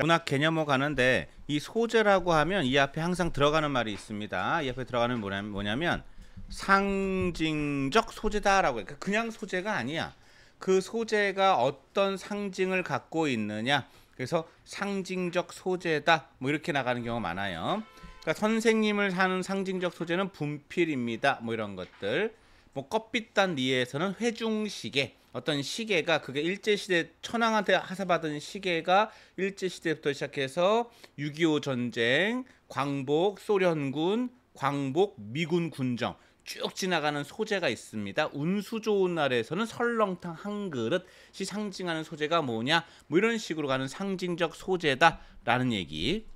문학 개념어 가는데 이 소재라고 하면 이 앞에 항상 들어가는 말이 있습니다. 이 앞에 들어가는 뭐냐면 상징적 소재다라고 해요. 그러니까 그냥 소재가 아니야. 그 소재가 어떤 상징을 갖고 있느냐. 그래서 상징적 소재다. 뭐 이렇게 나가는 경우가 많아요. 그러니까 선생님을 사는 상징적 소재는 분필입니다. 뭐 이런 것들. 뭐껍빛단 리에서는 회중 시계 어떤 시계가 그게 일제시대 천황한테 하사받은 시계가 일제시대부터 시작해서 6.25 전쟁, 광복 소련군, 광복 미군 군정 쭉 지나가는 소재가 있습니다. 운수 좋은 날에서는 설렁탕 한 그릇이 상징하는 소재가 뭐냐 뭐 이런 식으로 가는 상징적 소재다라는 얘기.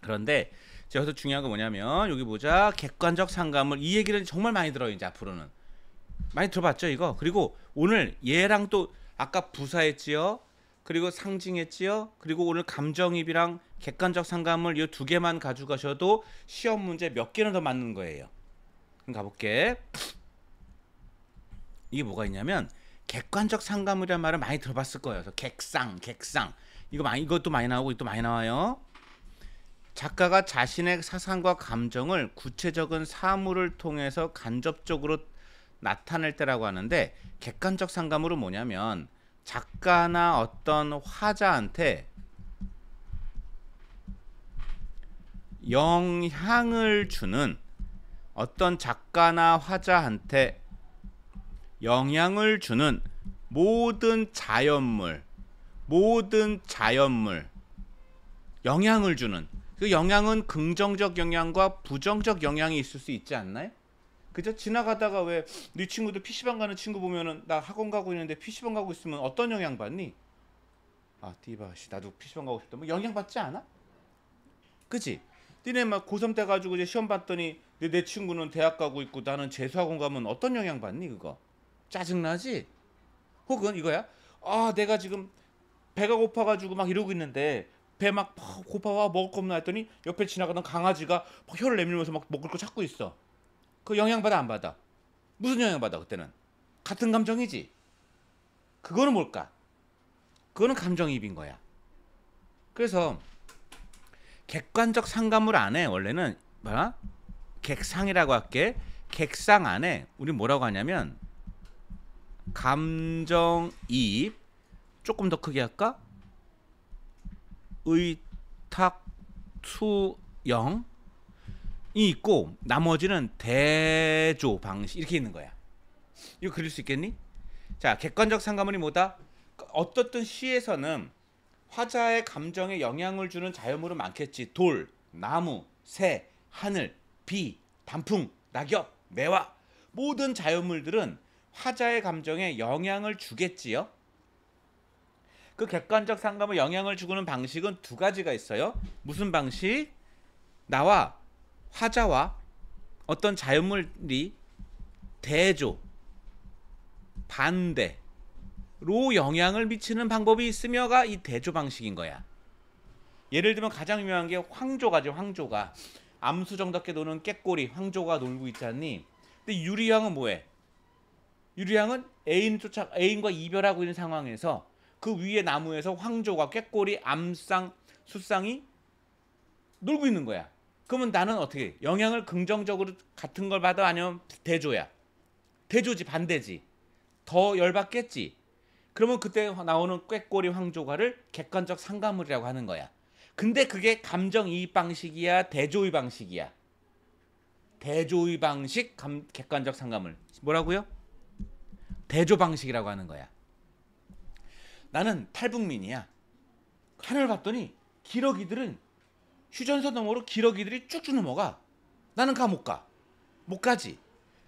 그런데 자, 여기서 중요한 건 뭐냐면 여기 보자. 객관적 상감을 이 얘기를 정말 많이 들어요. 이제 앞으로는. 많이 들어봤죠, 이거? 그리고 오늘 얘랑 또 아까 부사했지요. 그리고 상징했지요. 그리고 오늘 감정입이랑 객관적 상감을 이 두 개만 가져가셔도 시험 문제 몇 개는 더 맞는 거예요. 가볼게. 이게 뭐가 있냐면 객관적 상감이라는 말을 많이 들어봤을 거예요. 그래서 객상, 객상. 이거 많이 이것도 많이 나오고 이것도 많이 나와요. 작가가 자신의 사상과 감정을 구체적인 사물을 통해서 간접적으로 나타낼 때라고 하는데 객관적 상감으로 뭐냐면 작가나 어떤 화자한테 영향을 주는 어떤 작가나 화자한테 영향을 주는 모든 자연물, 모든 자연물, 영향을 주는 그 영향은 긍정적 영향과 부정적 영향이 있을 수 있지 않나요? 그죠? 지나가다가 왜 네 친구들 PC방 가는 친구 보면은 나 학원 가고 있는데 PC방 가고 있으면 어떤 영향 받니? 아, 디바씨 나도 PC방 가고 싶다. 뭐 영향 받지 않아? 그지? 니네 막 고3 때 가지고 이제 시험 봤더니 내, 내 친구는 대학 가고 있고 나는 재수학원 가면 어떤 영향 받니 그거? 짜증나지? 혹은 이거야? 아, 내가 지금 배가 고파 가지고 막 이러고 있는데 배막 고파와 먹을 거 없나 했더니 옆에 지나가던 강아지가 막 혀를 내밀면서 막 먹을 거 찾고 있어. 그 영향 받아 안 받아? 무슨 영향 받아 그때는? 같은 감정이지. 그거는 뭘까? 그거는 감정이입인 거야. 그래서 객관적 상감물 안에 원래는 뭐야? 객상이라고 할게. 객상 안에 우리 뭐라고 하냐면 감정이입 조금 더 크게 할까? 의탁 투영이 있고 나머지는 대조 방식 이렇게 있는 거야. 이거 그릴 수 있겠니? 자, 객관적 상가물이 뭐다? 어떻든 시에서는 화자의 감정에 영향을 주는 자연물은 많겠지. 돌, 나무, 새, 하늘, 비, 단풍, 낙엽, 매화 모든 자연물들은 화자의 감정에 영향을 주겠지요. 그 객관적 상감을 영향을 주는 방식은 두 가지가 있어요. 무슨 방식? 나와 화자와 어떤 자연물이 대조, 반대로 영향을 미치는 방법이 있으며가 이 대조 방식인 거야. 예를 들면 가장 유명한 게 황조가죠. 황조가 암수정답게 노는 깨꼬리 황조가 놀고 있잖니. 근데 유리양은 뭐해? 유리양은 애인 쫓아 애인과 이별하고 있는 상황에서 그 위에 나무에서 황조가 꾀꼬리, 암상, 수상이 놀고 있는 거야. 그러면 나는 어떻게 영향을 긍정적으로 같은 걸 받아 아니면 대조야. 대조지 반대지. 더 열받겠지. 그러면 그때 나오는 꾀꼬리 황조가를 객관적 상가물이라고 하는 거야. 근데 그게 감정이입 방식이야, 대조의 방식이야. 대조의 방식, 감, 객관적 상가물. 뭐라고요? 대조 방식이라고 하는 거야. 나는 탈북민이야. 하늘을 봤더니 기러기들은 휴전선 너머로 기러기들이 쭉쭉 넘어가. 나는 가 못 가. 못 가지.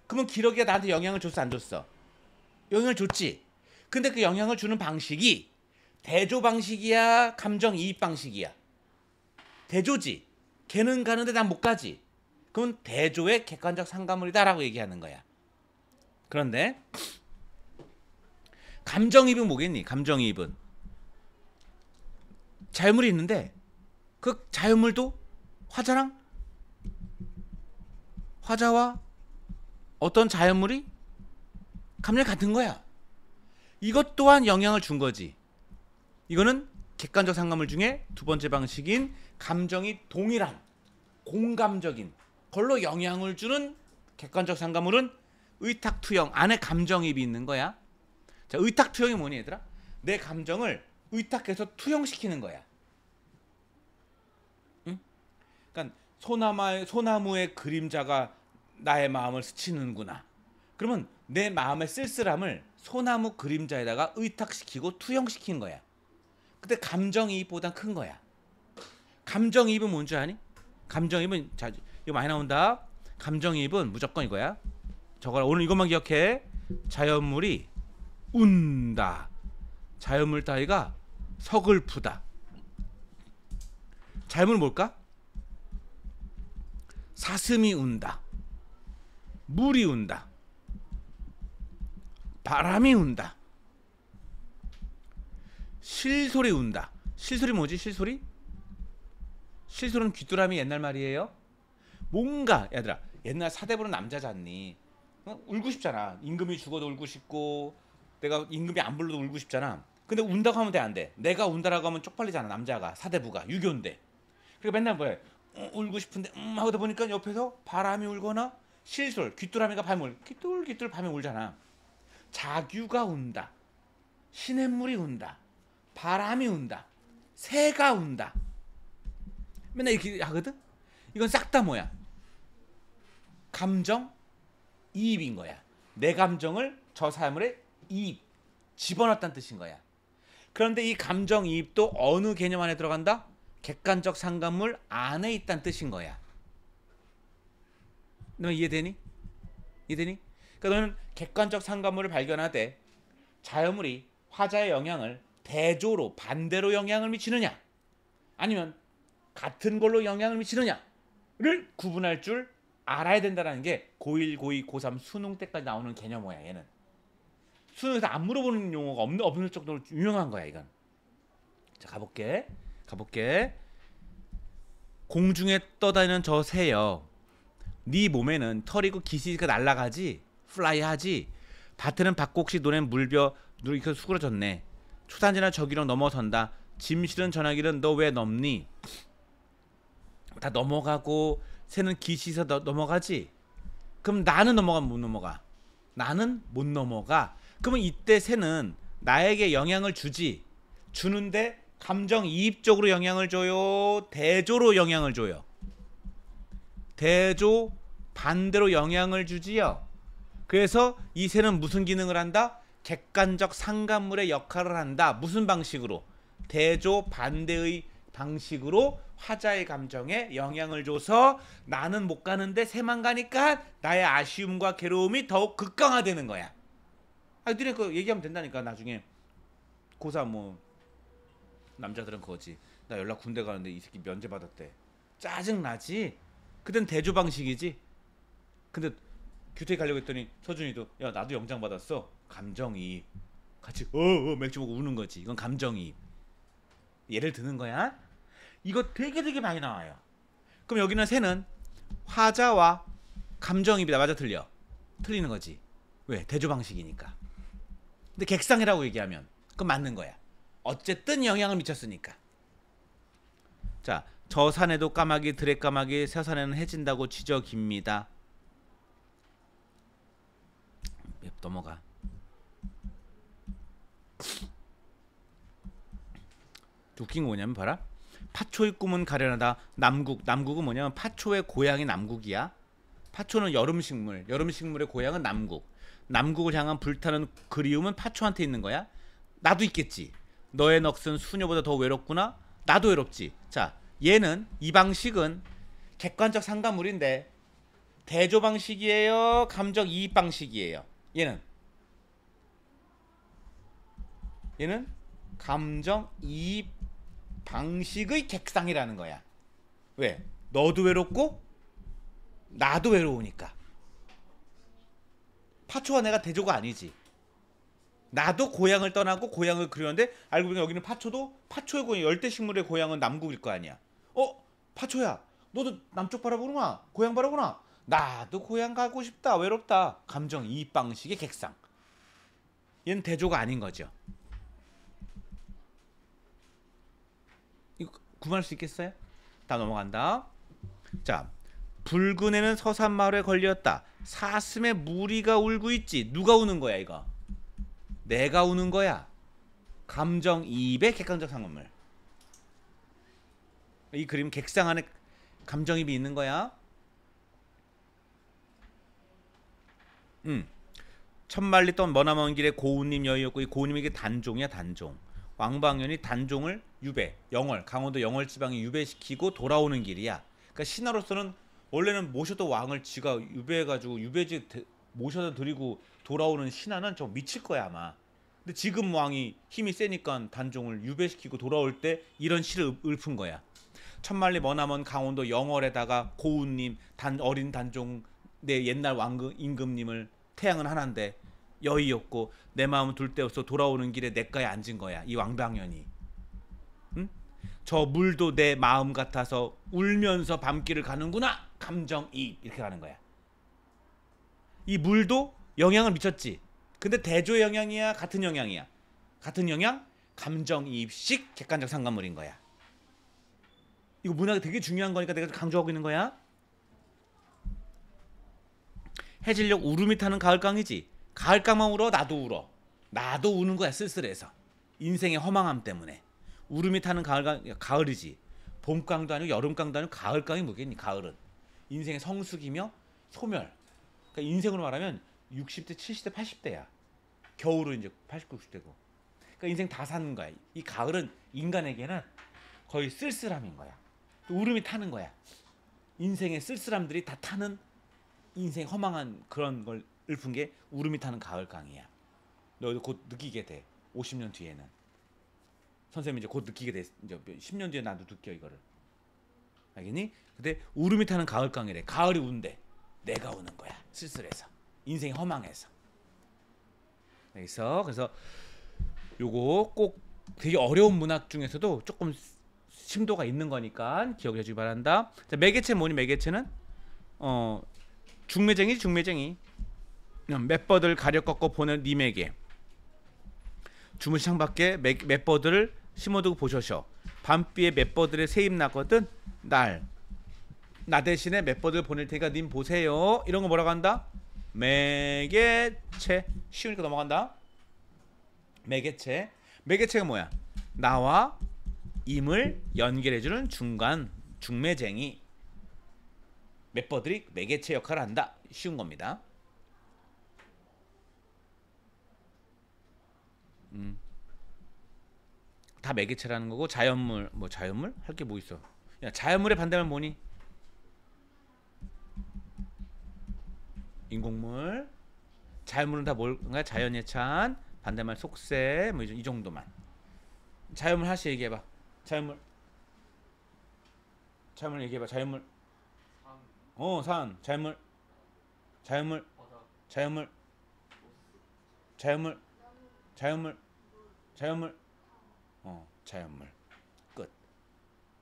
그러면 기러기가 나한테 영향을 줬어 안 줬어? 영향을 줬지. 근데 그 영향을 주는 방식이 대조 방식이야, 감정 이입 방식이야. 대조지. 걔는 가는데 난 못 가지. 그건 대조의 객관적 상가물이다라고 얘기하는 거야. 그런데 감정입은 뭐겠니? 감정입은 자연물이 있는데 그 자연물도 화자랑 화자와 어떤 자연물이 감정 같은 거야. 이것 또한 영향을 준 거지. 이거는 객관적 상감을 중에 두 번째 방식인 감정이 동일한 공감적인 걸로 영향을 주는 객관적 상감물은 의탁 투영 안에 감정입이 있는 거야. 자, 의탁 투영이 뭐니 얘들아? 내 감정을 의탁해서 투영시키는 거야. 응? 그러니까 소나마의 소나무의 그림자가 나의 마음을 스치는구나. 그러면 내 마음의 쓸쓸함을 소나무 그림자에다가 의탁시키고 투영시킨 거야. 근데 감정이입보단 큰 거야. 감정이입은 뭔지 아니? 감정이입은 자 이거 많이 나온다. 감정이입은 무조건 이거야. 저걸 오늘 이것만 기억해. 자연물이 운다. 자연물 따위가 서글프다. 자연물 뭘까? 사슴이 운다. 물이 운다. 바람이 운다. 실소리 운다. 실소리 뭐지? 실소리? 실소리는 귀뚜라미 옛날 말이에요. 뭔가 얘들아 옛날 사대부는 남자잖니. 어? 울고 싶잖아. 임금이 죽어도 울고 싶고 내가 임금이 안 불러도 울고 싶잖아. 근데 운다고 하면 돼, 안 돼. 내가 운다라고 하면 쪽팔리잖아, 남자가. 사대부가. 유교인데. 그리고 맨날 뭐해. 음, 울고 싶은데, 음, 하고다 보니까 옆에서 바람이 울거나 실솔, 귀뚜라미가 밤에 울, 귀뚤귀뚤 밤에 울잖아. 자규가 운다. 시냇물이 운다. 바람이 운다. 새가 운다. 맨날 이렇게 하거든? 이건 싹 다 뭐야? 감정 이입인 거야. 내 감정을 저 사물에 이입 집어넣었다는 뜻인 거야. 그런데 이 감정이입도 어느 개념 안에 들어간다? 객관적 상관물 안에 있다는 뜻인 거야. 너 이해되니? 이해되니? 그러니까 너는 객관적 상관물을 발견하되 자연물이 화자의 영향을 대조로 반대로 영향을 미치느냐 아니면 같은 걸로 영향을 미치느냐를 구분할 줄 알아야 된다는게 고1, 고2, 고3 수능 때까지 나오는 개념 모양 얘는. 수능에서 안 물어보는 용어가 없는 없을 정도로 유명한 거야 이건. 자 가볼게. 가볼게. 공중에 떠다니는 저 새요. 네 몸에는 털이고 기시가 날라가지 플라이하지. 밭에는 박곡식 노는 물벼 눈이 이렇 수그러졌네. 초단지나 저기로 넘어선다. 짐실은 전화기는 너 왜 넘니? 다 넘어가고 새는 기시에서 넘어가지. 그럼 나는 넘어가면 못 넘어가. 나는 못 넘어가. 그러면 이때 새는 나에게 영향을 주지 주는데 감정 이입적으로 영향을 줘요 대조로 영향을 줘요 대조 반대로 영향을 주지요 그래서 이 새는 무슨 기능을 한다 객관적 상관물의 역할을 한다 무슨 방식으로 대조 반대의 방식으로 화자의 감정에 영향을 줘서 나는 못 가는데 새만 가니까 나의 아쉬움과 괴로움이 더욱 극강화되는 거야. 아니 니네 그 얘기하면 된다니까 나중에 고사 뭐 남자들은 그거지 나 연락 군대 가는데 이 새끼 면제 받았대 짜증 나지 그땐 대조 방식이지 근데 규택 가려고 했더니 서준이도 야 나도 영장 받았어 감정이 같이 어어 어, 맥주 먹고 우는 거지 이건 감정이 예를 드는 거야 이거 되게 되게 많이 나와요 그럼 여기는 새는 화자와 감정입니다 맞아 틀려 틀리는 거지 왜 대조 방식이니까 근데 객상이라고 얘기하면 그건 맞는 거야. 어쨌든 영향을 미쳤으니까. 자, 저 산에도 까마귀, 드레 까마귀, 새 산에는 해진다고 지적입니다. 넘어가. 웃긴 거 뭐냐면 봐라. 파초의 꿈은 가련하다. 남국. 남국은 뭐냐면 파초의 고향이 남국이야. 파초는 여름 식물, 여름 식물의 고향은 남국. 남국을 향한 불타는 그리움은 파초한테 있는 거야. 나도 있겠지. 너의 넋은 수녀보다 더 외롭구나. 나도 외롭지. 자, 얘는 이 방식은 객관적 상가물인데 대조 방식이에요. 감정 이입 방식이에요. 얘는 얘는 감정 이입 방식의 객상이라는 거야. 왜? 너도 외롭고 나도 외로우니까. 파초와 내가 대조가 아니지. 나도 고향을 떠나고 고향을 그리는데 알고 보니 여기는 파초도 파초의 고향 열대 식물의 고향은 남극일 거 아니야. 어 파초야 너도 남쪽 바라보구나 고향 바라보나 나도 고향 가고 싶다 외롭다 감정 이 방식의 객상. 얘는 대조가 아닌 거죠. 이거 구분할 수 있겠어요? 다 넘어간다. 자 붉은 애는 서산마을에 걸렸다. 사슴의 무리가 울고 있지. 누가 우는 거야 이거? 내가 우는 거야. 감정이입의 객관적 상업물. 이 그림 객상 안에 감정입이 이 있는 거야. 음. 천만리 떤 머나먼 길에 고운님 여의였고 이고운님에게 단종이야 단종. 왕방연이 단종을 유배, 영월, 강원도 영월 지방에 유배시키고 돌아오는 길이야. 그러니까 신하로서는 원래는 모셔도 왕을 지가 유배해가지고 유배지 모셔다 드리고 돌아오는 신하는 좀 미칠 거야 아마. 근데 지금 왕이 힘이 세니까 단종을 유배시키고 돌아올 때 이런 시를 읊은 거야. 천만리 머나먼 강원도 영월에다가 고운님 단 어린 단종 내 옛날 왕금 임금님을 태양은 하나인데 여의없고 내 마음 은둘데 없어 돌아오는 길에 내가에 앉은 거야 이왕당연이 응? 저 물도 내 마음 같아서 울면서 밤길을 가는구나. 감정이입 이렇게 가는 거야. 이 물도 영향을 미쳤지. 근데 대조의 영향이야, 같은 영향이야. 같은 영향, 감정이입식 객관적 상관물인 거야. 이거 문학이 되게 중요한 거니까 내가 강조하고 있는 거야. 해질녘 울음이 타는 가을강이지. 가을강만 울어 나도 울어. 나도 우는 거야 쓸쓸해서. 인생의 허망함 때문에. 울음이 타는 가을강 가을이지. 봄강도 아니고 여름강도 아니고 가을강이 뭐겠니? 가을은. 인생의 성숙이며 소멸. 그러니까 인생으로 말하면 60대, 70대, 80대야. 겨울은 이제 80, 90대고. 그러니까 인생 다 사는 거야. 이 가을은 인간에게는 거의 쓸쓸함인 거야. 또 울음이 타는 거야. 인생의 쓸쓸함들이 다 타는 인생 허망한 그런 걸 읊은 게 울음이 타는 가을 강이야. 너도 곧 느끼게 돼. 50년 뒤에는. 선생님 이제 곧 느끼게 돼. 이제 10년 뒤에 나도 느껴 이거를. 알겠니? 근데 울음이 타는 가을 강이래. 가을이 운대. 내가 우는 거야. 쓸쓸해서. 인생이 허망해서. 그래서 그래서 요거 꼭 되게 어려운 문학 중에서도 조금 심도가 있는 거니까 기억해 주기 바란다. 자, 매개체 뭐니? 매개체는 어 중매쟁이 중매쟁이. 맷버들 음, 가려 꺾어 보는 님에게 주무시창 밖에 맷, 버들 심어두고 보셔셔 밤비에 맷버들의 새입 나거든 날 나 대신에 맷버들 보낼 테니까 님 보세요 이런 거 뭐라고 한다? 매개체 쉬우니까 넘어간다 매개체 매개체가 뭐야? 나와 임을 연결해주는 중간 중매쟁이 맷버들이 매개체 역할을 한다 쉬운 겁니다 음. 다 매개체라는 거고 자연물 뭐 자연물 할 게 뭐 있어? 야 자연물의 반대면 뭐니? 인공물 자연물은 다 뭘까? 그러니까 자연예찬 반대말 속세 뭐 이 정도만 자연물 하시 얘기해봐 자연물 자연물 얘기해봐 자연물 어산 자연물 자연물 자연물 자연물 자연물 자연물 어, 자연물. 끝.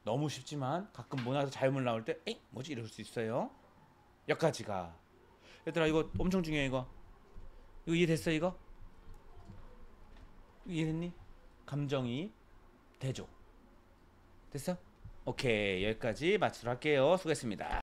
너무 쉽지만 가끔 문화에서 자연물 나올 때 에이 뭐지 이럴 수 있어요. 여기까지가. 얘들아 이거 엄청 중요해 이거. 이거 이해됐어 이거? 이해됐니? 감정이 대조. 됐어? 오케이 여기까지 마치도록 할게요. 수고했습니다.